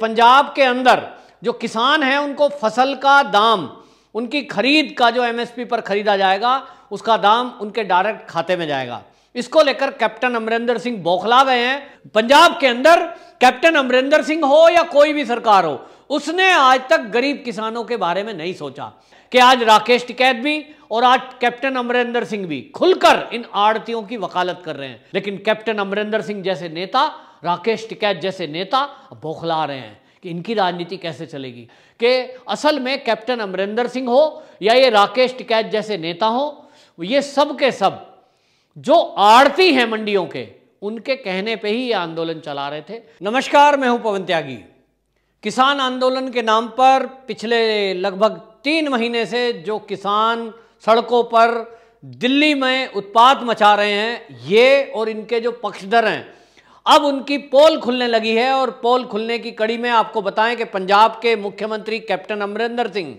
पंजाब के अंदर जो किसान हैं उनको फसल का दाम उनकी खरीद का जो एमएसपी पर खरीदा जाएगा उसका दाम उनके डायरेक्ट खाते में जाएगा इसको लेकर कैप्टन अमरिंदर सिंह बौखला गए हैं पंजाब के अंदर कैप्टन अमरिंदर सिंह हो या कोई भी सरकार हो उसने आज तक गरीब किसानों के बारे में नहीं सोचा कि आज राकेश टिकैत भी और आज कैप्टन अमरिंदर सिंह भी खुलकर इन आड़तियों की वकालत कर रहे हैं लेकिन कैप्टन अमरिंदर सिंह जैसे नेता राकेश टिकैत जैसे नेता बौखला रहे हैं कि इनकी राजनीति कैसे चलेगी कि असल में कैप्टन अमरिंदर सिंह हो या ये राकेश टिकैत जैसे नेता हो ये सब के सब जो आड़ती हैं मंडियों के उनके कहने पे ही ये आंदोलन चला रहे थे नमस्कार मैं हूं पवन त्यागी किसान आंदोलन के नाम पर पिछले लगभग तीन महीने से जो किसान सड़कों पर दिल्ली में उत्पात मचा रहे हैं ये और इनके जो पक्षधर हैं अब उनकी पोल खुलने लगी है और पोल खुलने की कड़ी में आपको बताएं कि पंजाब के मुख्यमंत्री कैप्टन अमरिंदर सिंह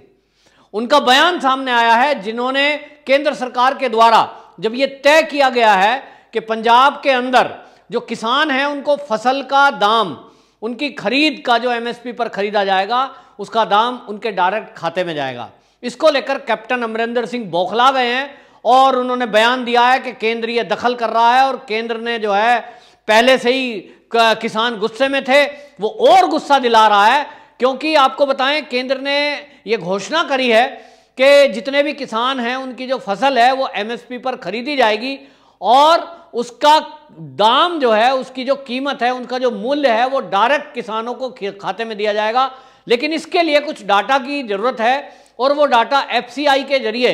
उनका बयान सामने आया है जिन्होंने केंद्र सरकार के द्वारा जब ये तय किया गया है कि पंजाब के अंदर जो किसान हैं उनको फसल का दाम उनकी खरीद का जो एमएसपी पर खरीदा जाएगा उसका दाम उनके डायरेक्ट खाते में जाएगा इसको लेकर कैप्टन अमरिंदर सिंह बौखला गए हैं और उन्होंने बयान दिया है कि केंद्र ये दखल कर रहा है और केंद्र ने जो है पहले से ही किसान गुस्से में थे वो और गुस्सा दिला रहा है क्योंकि आपको बताएं केंद्र ने ये घोषणा करी है कि जितने भी किसान हैं उनकी जो फसल है वो एमएसपी पर खरीदी जाएगी और उसका दाम जो है उसकी जो कीमत है उनका जो मूल्य है वो डायरेक्ट किसानों को खाते में दिया जाएगा लेकिन इसके लिए कुछ डाटा की ज़रूरत है और वो डाटा एफ के जरिए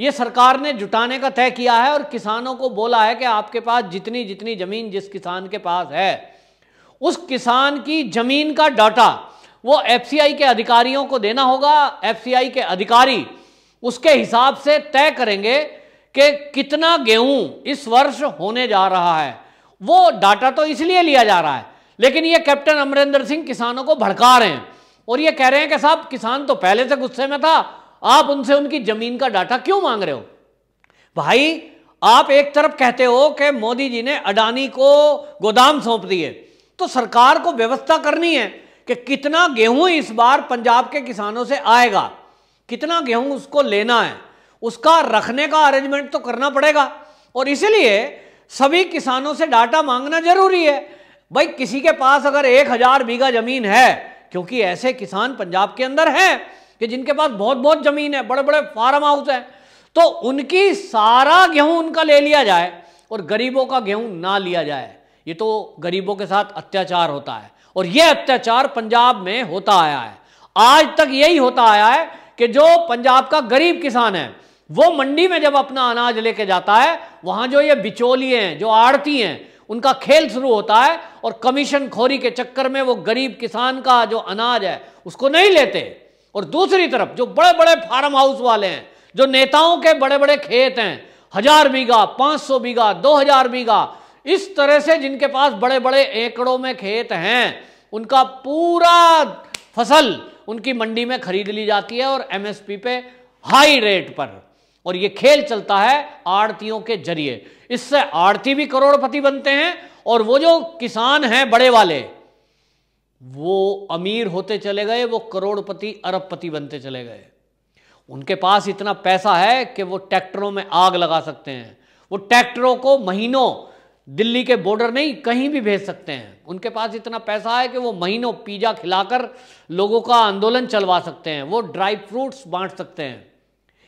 ये सरकार ने जुटाने का तय किया है और किसानों को बोला है कि आपके पास जितनी जितनी ज़मीन जिस किसान के पास है उस किसान की ज़मीन का डाटा वो एफ के अधिकारियों को देना होगा एफ के अधिकारी उसके हिसाब से तय करेंगे कि कितना गेहूं इस वर्ष होने जा रहा है वो डाटा तो इसलिए लिया जा रहा है लेकिन ये कैप्टन अमरिंदर सिंह किसानों को भड़का रहे हैं और ये कह रहे हैं कि साहब किसान तो पहले से गुस्से में था आप उनसे उनकी जमीन का डाटा क्यों मांग रहे हो भाई आप एक तरफ कहते हो कि मोदी जी ने अडानी को गोदाम सौंप दिए तो सरकार को व्यवस्था करनी है कि कितना गेहूं इस बार पंजाब के किसानों से आएगा कितना गेहूं उसको लेना है उसका रखने का अरेंजमेंट तो करना पड़ेगा और इसलिए सभी किसानों से डाटा मांगना जरूरी है भाई किसी के पास अगर एक हजार बीघा जमीन है क्योंकि ऐसे किसान पंजाब के अंदर हैं कि जिनके पास बहुत बहुत जमीन है बड़े बड़े फार्म हाउस हैं तो उनकी सारा गेहूं उनका ले लिया जाए और गरीबों का गेहूं ना लिया जाए ये तो गरीबों के साथ अत्याचार होता है और यह अत्याचार पंजाब में होता आया है आज तक यही होता आया है कि जो पंजाब का गरीब किसान है वो मंडी में जब अपना अनाज लेके जाता है वहां जो ये बिचौलिए हैं जो आड़ती हैं उनका खेल शुरू होता है और कमीशन खोरी के चक्कर में वो गरीब किसान का जो अनाज है उसको नहीं लेते और दूसरी तरफ जो बड़े बड़े फार्म हाउस वाले हैं जो नेताओं के बड़े बड़े खेत हैं हजार बीघा पांच सौ बीघा दो हजार बीघा इस तरह से जिनके पास बड़े बड़े एकड़ों में खेत हैं उनका पूरा फसल उनकी मंडी में खरीद ली जाती है और एमएसपी पे हाई रेट पर और ये खेल चलता है आड़तियों के जरिए इससे आड़ती भी करोड़पति बनते हैं और वो जो किसान हैं बड़े वाले वो अमीर होते चले गए वो करोड़पति अरबपति बनते चले गए उनके पास इतना पैसा है कि वो ट्रैक्टरों में आग लगा सकते हैं वो ट्रैक्टरों को महीनों दिल्ली के बॉर्डर नहीं कहीं भी भेज सकते हैं उनके पास इतना पैसा है कि वो महीनों पिज्ज़ा खिलाकर लोगों का आंदोलन चलवा सकते हैं वो ड्राई फ्रूट्स बांट सकते हैं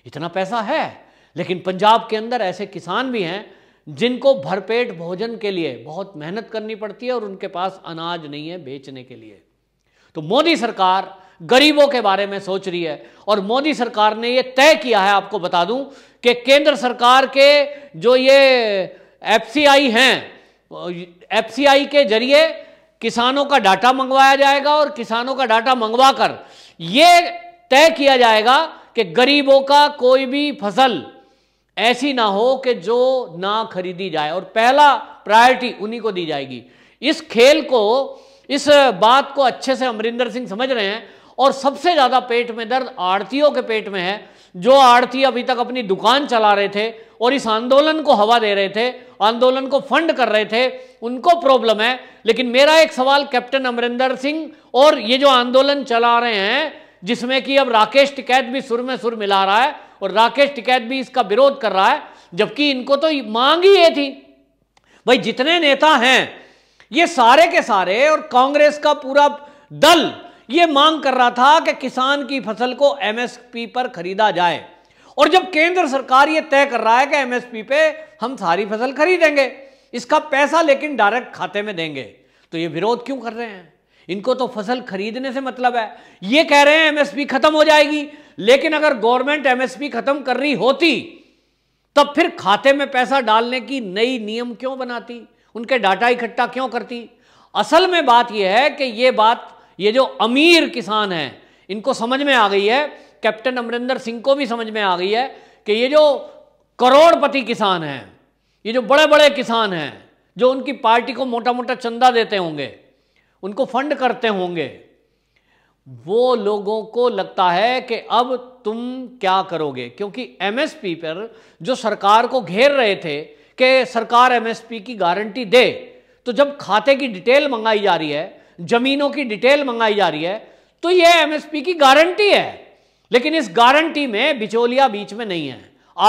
इतना पैसा है लेकिन पंजाब के अंदर ऐसे किसान भी हैं जिनको भरपेट भोजन के लिए बहुत मेहनत करनी पड़ती है और उनके पास अनाज नहीं है बेचने के लिए तो मोदी सरकार गरीबों के बारे में सोच रही है और मोदी सरकार ने यह तय किया है आपको बता दूं कि केंद्र सरकार के जो ये एफ हैं एफ के जरिए किसानों का डाटा मंगवाया जाएगा और किसानों का डाटा मंगवा कर यह तय किया जाएगा कि गरीबों का कोई भी फसल ऐसी ना हो कि जो ना खरीदी जाए और पहला प्रायोरिटी उन्हीं को दी जाएगी इस खेल को इस बात को अच्छे से अमरिंदर सिंह समझ रहे हैं और सबसे ज़्यादा पेट में दर्द आड़तियों के पेट में है जो आड़ती अभी तक अपनी दुकान चला रहे थे और इस आंदोलन को हवा दे रहे थे आंदोलन को फंड कर रहे थे उनको प्रॉब्लम है लेकिन मेरा एक सवाल कैप्टन अमरिंदर सिंह और ये जो आंदोलन चला रहे हैं जिसमें कि अब राकेश टिकैत भी सुर में सुर मिला रहा है और राकेश टिकैत भी इसका विरोध कर रहा है जबकि इनको तो मांग ही ये थी भाई जितने नेता हैं ये सारे के सारे और कांग्रेस का पूरा दल ये मांग कर रहा था कि किसान की फसल को एमएसपी पर खरीदा जाए और जब केंद्र सरकार ये तय कर रहा है कि एमएसपी पे हम सारी फसल खरीदेंगे इसका पैसा लेकिन डायरेक्ट खाते में देंगे तो ये विरोध क्यों कर रहे हैं इनको तो फसल खरीदने से मतलब है ये कह रहे हैं एमएसपी खत्म हो जाएगी लेकिन अगर गवर्नमेंट एमएसपी खत्म कर रही होती तब फिर खाते में पैसा डालने की नई नियम क्यों बनाती उनके डाटा इकट्ठा क्यों करती असल में बात यह है कि ये बात ये जो अमीर किसान हैं इनको समझ में आ गई है कैप्टन अमरिंदर सिंह को भी समझ में आ गई है कि ये जो करोड़पति किसान हैं ये जो बड़े बड़े किसान हैं जो उनकी पार्टी को मोटा मोटा चंदा देते होंगे उनको फंड करते होंगे वो लोगों को लगता है कि अब तुम क्या करोगे क्योंकि एमएसपी पर जो सरकार को घेर रहे थे कि सरकार एमएसपी की गारंटी दे तो जब खाते की डिटेल मंगाई जा रही है जमीनों की डिटेल मंगाई जा रही है तो ये एमएसपी की गारंटी है लेकिन इस गारंटी में बिचौलिया बीच में नहीं है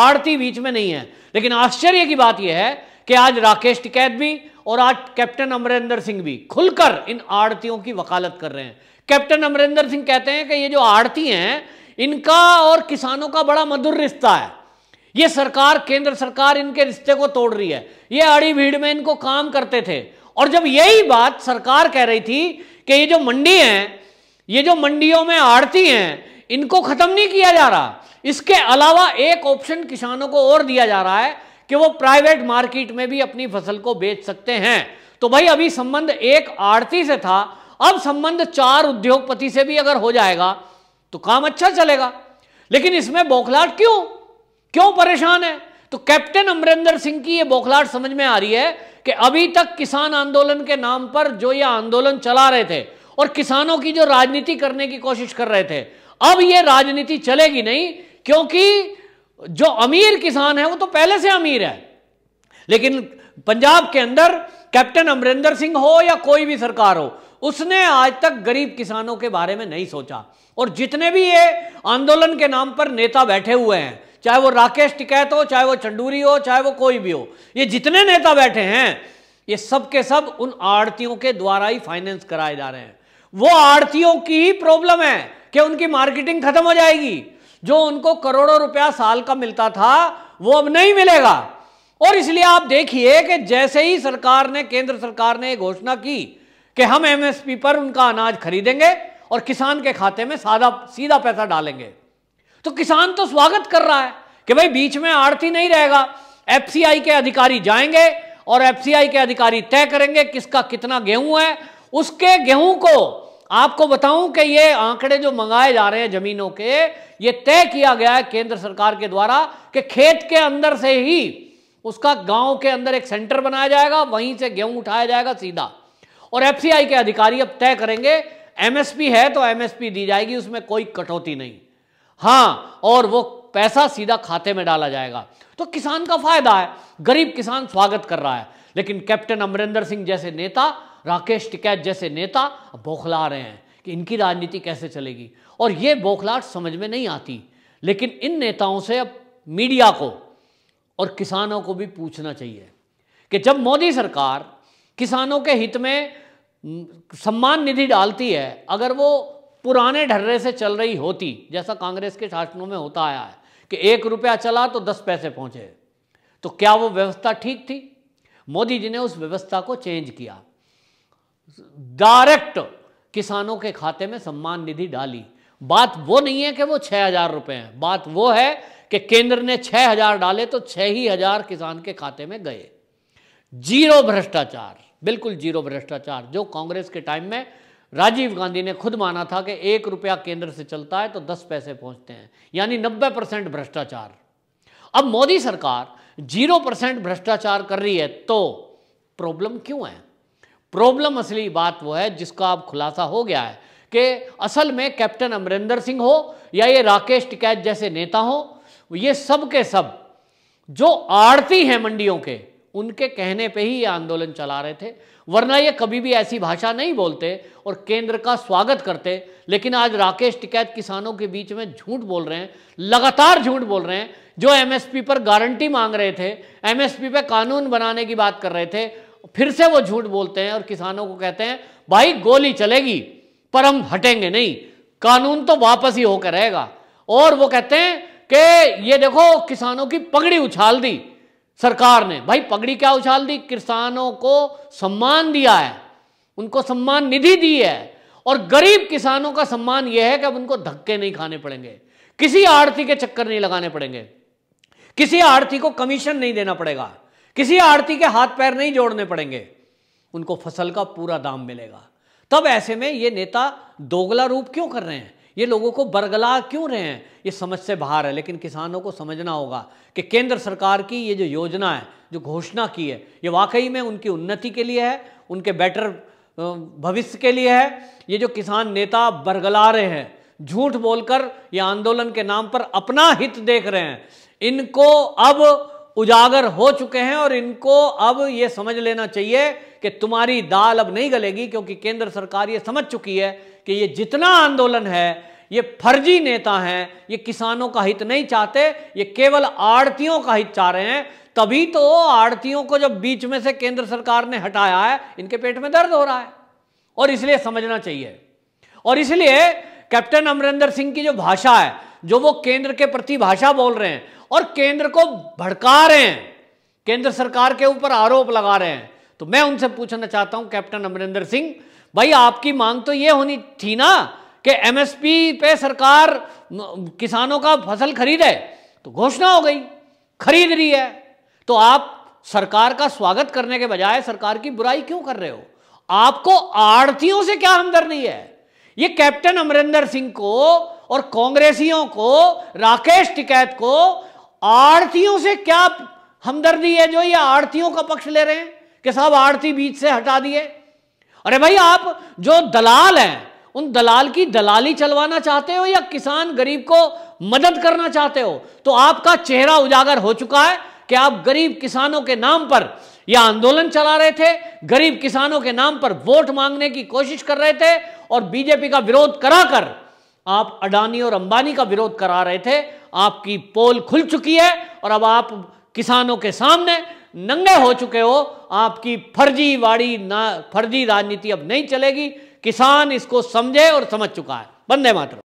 आड़ती बीच में नहीं है लेकिन आश्चर्य की बात यह है कि आज राकेश टिकैत भी और आज कैप्टन अमरिंदर सिंह भी खुलकर इन आड़तियों की वकालत कर रहे हैं कैप्टन अमरिंदर सिंह कहते हैं कि ये जो आड़ती हैं इनका और किसानों का बड़ा मधुर रिश्ता है ये सरकार केंद्र सरकार इनके रिश्ते को तोड़ रही है ये अड़ी भीड़ में इनको काम करते थे और जब यही बात सरकार कह रही थी कि ये जो मंडी है ये जो मंडियों में आड़ती हैं इनको खत्म नहीं किया जा रहा इसके अलावा एक ऑप्शन किसानों को और दिया जा रहा है कि वो प्राइवेट मार्केट में भी अपनी फसल को बेच सकते हैं तो भाई अभी संबंध एक आड़ती से था अब संबंध चार उद्योगपति से भी अगर हो जाएगा तो काम अच्छा चलेगा लेकिन इसमें बौखलाट क्यों क्यों परेशान है तो कैप्टन अमरिंदर सिंह की ये बौखलाट समझ में आ रही है कि अभी तक किसान आंदोलन के नाम पर जो ये आंदोलन चला रहे थे और किसानों की जो राजनीति करने की कोशिश कर रहे थे अब ये राजनीति चलेगी नहीं क्योंकि जो अमीर किसान है वो तो पहले से अमीर है लेकिन पंजाब के अंदर कैप्टन अमरिंदर सिंह हो या कोई भी सरकार हो उसने आज तक गरीब किसानों के बारे में नहीं सोचा और जितने भी ये आंदोलन के नाम पर नेता बैठे हुए हैं चाहे वो राकेश टिकैत हो चाहे वो चंडूरी हो चाहे वो कोई भी हो ये जितने नेता बैठे हैं ये सब के सब उन आड़तियों के द्वारा ही फाइनेंस कराए जा रहे हैं वो आड़तियों की ही प्रॉब्लम है कि उनकी मार्केटिंग खत्म हो जाएगी जो उनको करोड़ों रुपया साल का मिलता था वो अब नहीं मिलेगा और इसलिए आप देखिए कि जैसे ही सरकार ने केंद्र सरकार ने घोषणा की कि हम एमएसपी पर उनका अनाज खरीदेंगे और किसान के खाते में सादा सीधा पैसा डालेंगे तो किसान तो स्वागत कर रहा है कि भाई बीच में आड़ती नहीं रहेगा एफसीआई के अधिकारी जाएंगे और एफसीआई के अधिकारी तय करेंगे किसका कितना गेहूं है उसके गेहूं को आपको बताऊं कि ये आंकड़े जो मंगाए जा रहे हैं जमीनों के ये तय किया गया है केंद्र सरकार के द्वारा कि खेत के अंदर से ही उसका गांव के अंदर एक सेंटर बनाया जाएगा वहीं से गेहूं उठाया जाएगा सीधा और एफसीआई के अधिकारी अब तय करेंगे एमएसपी है तो एमएसपी दी जाएगी उसमें कोई कटौती नहीं हाँ और वो पैसा सीधा खाते में डाला जाएगा तो किसान का फायदा है गरीब किसान स्वागत कर रहा है लेकिन कैप्टन अमरिंदर सिंह जैसे नेता राकेश टिकैत जैसे नेता बौखला रहे हैं कि इनकी राजनीति कैसे चलेगी और ये बौखलाहट समझ में नहीं आती लेकिन इन नेताओं से अब मीडिया को और किसानों को भी पूछना चाहिए कि जब मोदी सरकार किसानों के हित में सम्मान निधि डालती है अगर वो पुराने ढर्रे से चल रही होती जैसा कांग्रेस के शासनों में होता आया है कि एक रुपया चला तो दस पैसे पहुंचे तो क्या वो व्यवस्था ठीक थी मोदी जी ने उस व्यवस्था को चेंज किया डायरेक्ट किसानों के खाते में सम्मान निधि डाली बात वो नहीं है कि वो छह हजार रुपए हैं बात वो है कि केंद्र ने छह हजार डाले तो छह ही हजार किसान के खाते में गए जीरो भ्रष्टाचार बिल्कुल जीरो भ्रष्टाचार जो कांग्रेस के टाइम में राजीव गांधी ने खुद माना था कि एक रुपया केंद्र से चलता है तो दस पैसे पहुंचते हैं यानी नब्बे परसेंट भ्रष्टाचार अब मोदी सरकार जीरो परसेंट भ्रष्टाचार कर रही है तो प्रॉब्लम क्यों है प्रॉब्लम असली बात वो है जिसका अब खुलासा हो गया है कि असल में कैप्टन अमरिंदर सिंह हो या ये राकेश टिकैत जैसे नेता हो ये सब के सब जो आड़ती हैं मंडियों के उनके कहने पे ही ये आंदोलन चला रहे थे वरना ये कभी भी ऐसी भाषा नहीं बोलते और केंद्र का स्वागत करते लेकिन आज राकेश टिकैत किसानों के बीच में झूठ बोल रहे हैं लगातार झूठ बोल रहे हैं जो एमएसपी पर गारंटी मांग रहे थे एमएसपी पे कानून बनाने की बात कर रहे थे फिर से वो झूठ बोलते हैं और किसानों को कहते हैं भाई गोली चलेगी पर हम हटेंगे नहीं कानून तो वापस ही होकर रहेगा और वो कहते हैं कि ये देखो किसानों की पगड़ी उछाल दी सरकार ने भाई पगड़ी क्या उछाल दी किसानों को सम्मान दिया है उनको सम्मान निधि दी है और गरीब किसानों का सम्मान यह है कि अब उनको धक्के नहीं खाने पड़ेंगे किसी आड़ती के चक्कर नहीं लगाने पड़ेंगे किसी आड़ती को कमीशन नहीं देना पड़ेगा किसी आड़ती के हाथ पैर नहीं जोड़ने पड़ेंगे उनको फसल का पूरा दाम मिलेगा तब ऐसे में ये नेता दोगला रूप क्यों कर रहे हैं ये लोगों को बरगला क्यों रहे हैं ये समझ से बाहर है लेकिन किसानों को समझना होगा कि केंद्र सरकार की ये जो योजना है जो घोषणा की है ये वाकई में उनकी उन्नति के लिए है उनके बेटर भविष्य के लिए है ये जो किसान नेता बरगला रहे हैं झूठ बोलकर ये आंदोलन के नाम पर अपना हित देख रहे हैं इनको अब उजागर हो चुके हैं और इनको अब ये समझ लेना चाहिए कि तुम्हारी दाल अब नहीं गलेगी क्योंकि केंद्र सरकार ये समझ चुकी है कि ये जितना आंदोलन है ये फर्जी नेता हैं ये किसानों का हित नहीं चाहते ये केवल आड़तियों का हित चाह रहे हैं तभी तो आड़तियों को जब बीच में से केंद्र सरकार ने हटाया है इनके पेट में दर्द हो रहा है और इसलिए समझना चाहिए और इसलिए कैप्टन अमरिंदर सिंह की जो भाषा है जो वो केंद्र के प्रति भाषा बोल रहे हैं और केंद्र को भड़का रहे हैं केंद्र सरकार के ऊपर आरोप लगा रहे हैं तो मैं उनसे पूछना चाहता हूं कैप्टन अमरिंदर सिंह भाई आपकी मांग तो ये होनी थी ना कि एमएसपी पे सरकार किसानों का फसल खरीदे तो घोषणा हो गई खरीद रही है तो आप सरकार का स्वागत करने के बजाय सरकार की बुराई क्यों कर रहे हो आपको आड़तियों से क्या हमदर्दी है ये कैप्टन अमरिंदर सिंह को और कांग्रेसियों को राकेश टिकैत को आड़तियों से क्या हमदर्दी है जो ये आड़तियों का पक्ष ले रहे हैं कि साहब आड़ती बीच से हटा दिए अरे भाई आप जो दलाल हैं उन दलाल की दलाली चलवाना चाहते हो या किसान गरीब को मदद करना चाहते हो तो आपका चेहरा उजागर हो चुका है कि आप गरीब किसानों के नाम पर यह आंदोलन चला रहे थे गरीब किसानों के नाम पर वोट मांगने की कोशिश कर रहे थे और बीजेपी का विरोध कराकर आप अडानी और अंबानी का विरोध करा रहे थे आपकी पोल खुल चुकी है और अब आप किसानों के सामने नंगे हो चुके हो आपकी फर्जीवाड़ी ना फर्जी राजनीति अब नहीं चलेगी किसान इसको समझे और समझ चुका है बंदे मात्र